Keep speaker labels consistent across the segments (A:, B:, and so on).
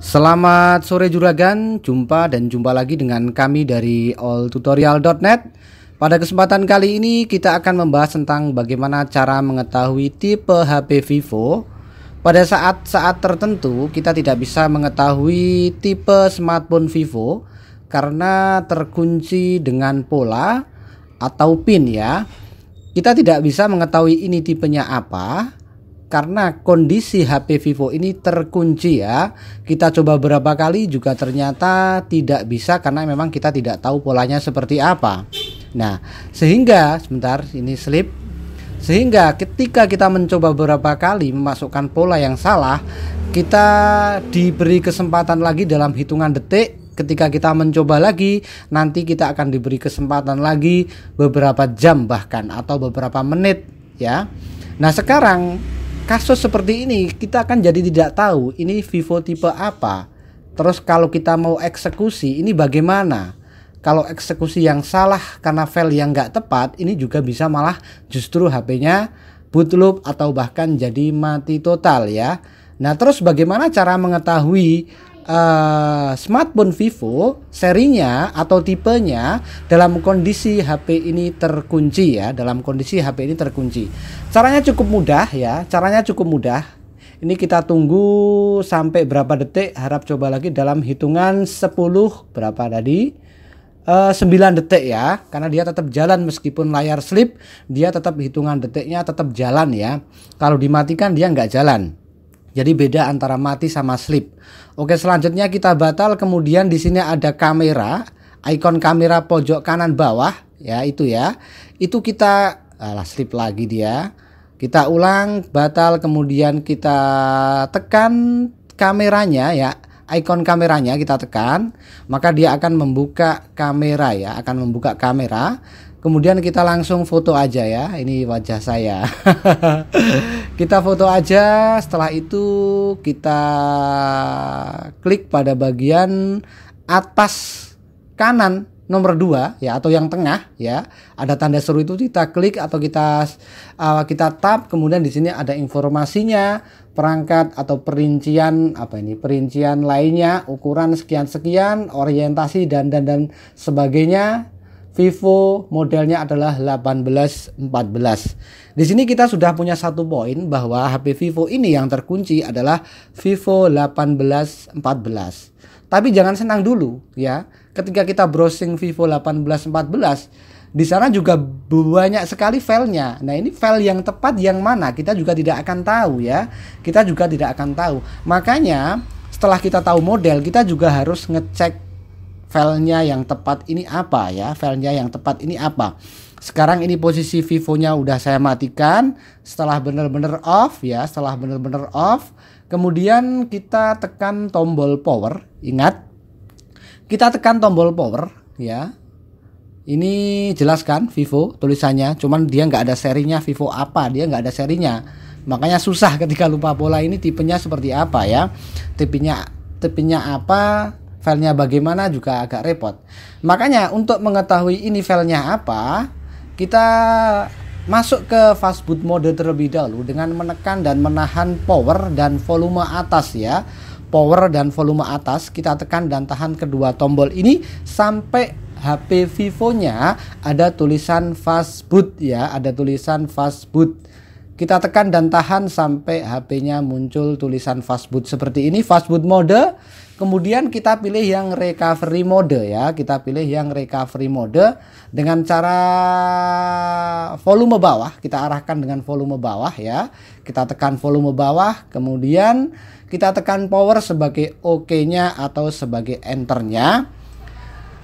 A: Selamat sore juragan, jumpa dan jumpa lagi dengan kami dari alltutorial.net. Pada kesempatan kali ini kita akan membahas tentang bagaimana cara mengetahui tipe HP Vivo. Pada saat-saat tertentu kita tidak bisa mengetahui tipe smartphone Vivo karena terkunci dengan pola atau pin ya. Kita tidak bisa mengetahui ini tipenya apa, karena kondisi HP Vivo ini terkunci ya. Kita coba berapa kali juga ternyata tidak bisa karena memang kita tidak tahu polanya seperti apa. Nah, sehingga sebentar ini slip sehingga ketika kita mencoba beberapa kali memasukkan pola yang salah, kita diberi kesempatan lagi dalam hitungan detik ketika kita mencoba lagi, nanti kita akan diberi kesempatan lagi beberapa jam bahkan atau beberapa menit ya. Nah, sekarang kasus seperti ini kita akan jadi tidak tahu ini Vivo tipe apa. Terus kalau kita mau eksekusi ini bagaimana? Kalau eksekusi yang salah karena file yang nggak tepat ini juga bisa malah justru HP-nya loop atau bahkan jadi mati total ya. Nah terus bagaimana cara mengetahui uh, smartphone Vivo serinya atau tipenya dalam kondisi HP ini terkunci ya, dalam kondisi HP ini terkunci. Caranya cukup mudah ya, caranya cukup mudah. Ini kita tunggu sampai berapa detik, harap coba lagi dalam hitungan 10 berapa tadi? Uh, eh, 9 detik ya karena dia tetap jalan meskipun layar slip dia tetap hitungan detiknya tetap jalan ya kalau dimatikan dia nggak jalan jadi beda antara mati sama sleep. Oke, selanjutnya kita batal. Kemudian di sini ada kamera, ikon kamera pojok kanan bawah, ya itu ya. Itu kita alah sleep lagi dia. Kita ulang, batal, kemudian kita tekan kameranya ya. Ikon kameranya kita tekan, maka dia akan membuka kamera ya, akan membuka kamera. Kemudian kita langsung foto aja ya. Ini wajah saya. kita foto aja. Setelah itu kita klik pada bagian atas kanan nomor dua ya atau yang tengah ya ada tanda seru itu kita klik atau kita uh, kita tap kemudian di sini ada informasinya perangkat atau perincian apa ini perincian lainnya ukuran sekian sekian orientasi dan dan dan sebagainya Vivo modelnya adalah 1814. Di sini kita sudah punya satu poin bahwa HP Vivo ini yang terkunci adalah Vivo 1814. Tapi jangan senang dulu ya. Ketika kita browsing Vivo 1814 di sana juga banyak sekali filenya. Nah ini file yang tepat yang mana kita juga tidak akan tahu ya. Kita juga tidak akan tahu. Makanya setelah kita tahu model kita juga harus ngecek filenya yang tepat ini apa ya filenya yang tepat ini apa sekarang ini posisi Vivo nya udah saya matikan setelah benar-benar off ya setelah benar-benar off kemudian kita tekan tombol power ingat kita tekan tombol power ya ini jelas kan vivo tulisannya cuman dia nggak ada serinya vivo apa dia nggak ada serinya makanya susah ketika lupa pola ini tipenya seperti apa ya tipenya tipenya apa filenya bagaimana juga agak repot. Makanya untuk mengetahui ini filenya apa, kita masuk ke fastboot mode terlebih dahulu dengan menekan dan menahan power dan volume atas ya. Power dan volume atas kita tekan dan tahan kedua tombol ini sampai HP Vivo-nya ada tulisan fastboot ya, ada tulisan fastboot kita tekan dan tahan sampai HP-nya muncul tulisan fastboot seperti ini fastboot mode Kemudian kita pilih yang recovery mode ya. Kita pilih yang recovery mode dengan cara volume bawah. Kita arahkan dengan volume bawah ya. Kita tekan volume bawah. Kemudian kita tekan power sebagai OK-nya atau sebagai Enter-nya.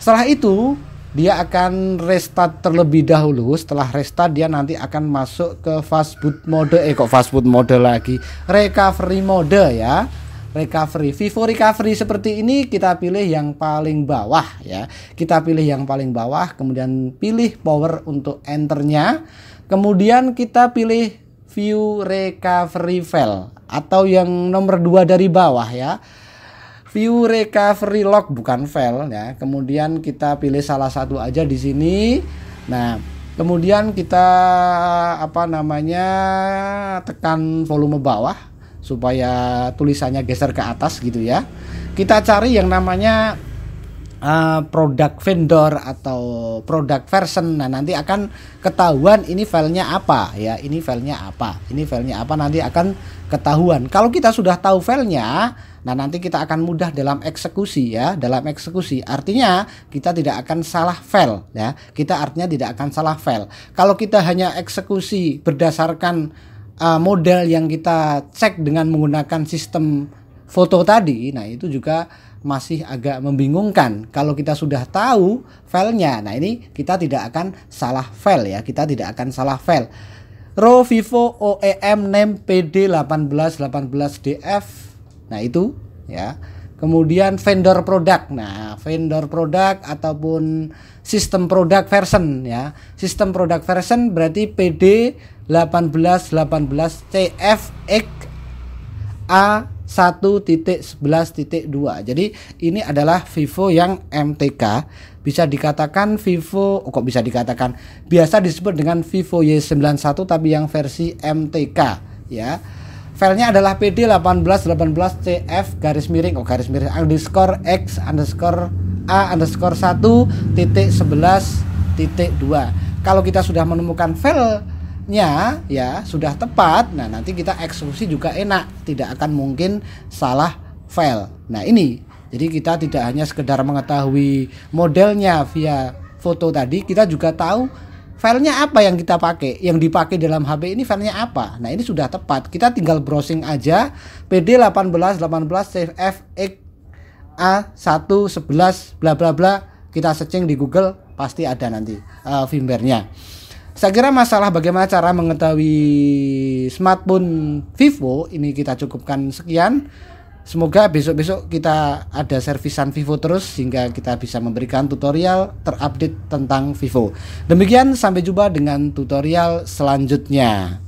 A: Setelah itu dia akan restart terlebih dahulu. Setelah restart dia nanti akan masuk ke fast boot mode. Eh kok fast boot mode lagi? Recovery mode ya recovery. Vivo recovery seperti ini kita pilih yang paling bawah ya. Kita pilih yang paling bawah, kemudian pilih power untuk enternya. Kemudian kita pilih view recovery file atau yang nomor dua dari bawah ya. View recovery log bukan file ya. Kemudian kita pilih salah satu aja di sini. Nah, kemudian kita apa namanya tekan volume bawah supaya tulisannya geser ke atas gitu ya. Kita cari yang namanya uh, produk vendor atau produk version. Nah, nanti akan ketahuan ini filenya apa ya, ini filenya apa, ini filenya apa nanti akan ketahuan. Kalau kita sudah tahu filenya, nah nanti kita akan mudah dalam eksekusi ya, dalam eksekusi. Artinya kita tidak akan salah file ya, kita artinya tidak akan salah file. Kalau kita hanya eksekusi berdasarkan uh, model yang kita cek dengan menggunakan sistem foto tadi, nah itu juga masih agak membingungkan. Kalau kita sudah tahu filenya, nah ini kita tidak akan salah file ya, kita tidak akan salah file. Row Vivo OEM name PD 1818DF, nah itu ya Kemudian vendor produk. Nah, vendor produk ataupun sistem produk version ya. Sistem produk version berarti PD 1818CFX A1.11.2. Jadi ini adalah Vivo yang MTK bisa dikatakan Vivo oh, kok bisa dikatakan biasa disebut dengan Vivo Y91 tapi yang versi MTK ya filenya adalah PD 1818CF garis miring oh garis miring underscore X underscore A underscore 1 titik 11 titik 2 kalau kita sudah menemukan filenya ya sudah tepat nah nanti kita eksekusi juga enak tidak akan mungkin salah file nah ini jadi kita tidak hanya sekedar mengetahui modelnya via foto tadi kita juga tahu filenya apa yang kita pakai yang dipakai dalam HP ini filenya apa nah ini sudah tepat kita tinggal browsing aja PD 1818 save FX A111 bla bla bla kita searching di Google pasti ada nanti uh, firmware-nya saya kira masalah bagaimana cara mengetahui smartphone Vivo ini kita cukupkan sekian Semoga besok-besok kita ada servisan Vivo terus sehingga kita bisa memberikan tutorial terupdate tentang Vivo. Demikian sampai jumpa dengan tutorial selanjutnya.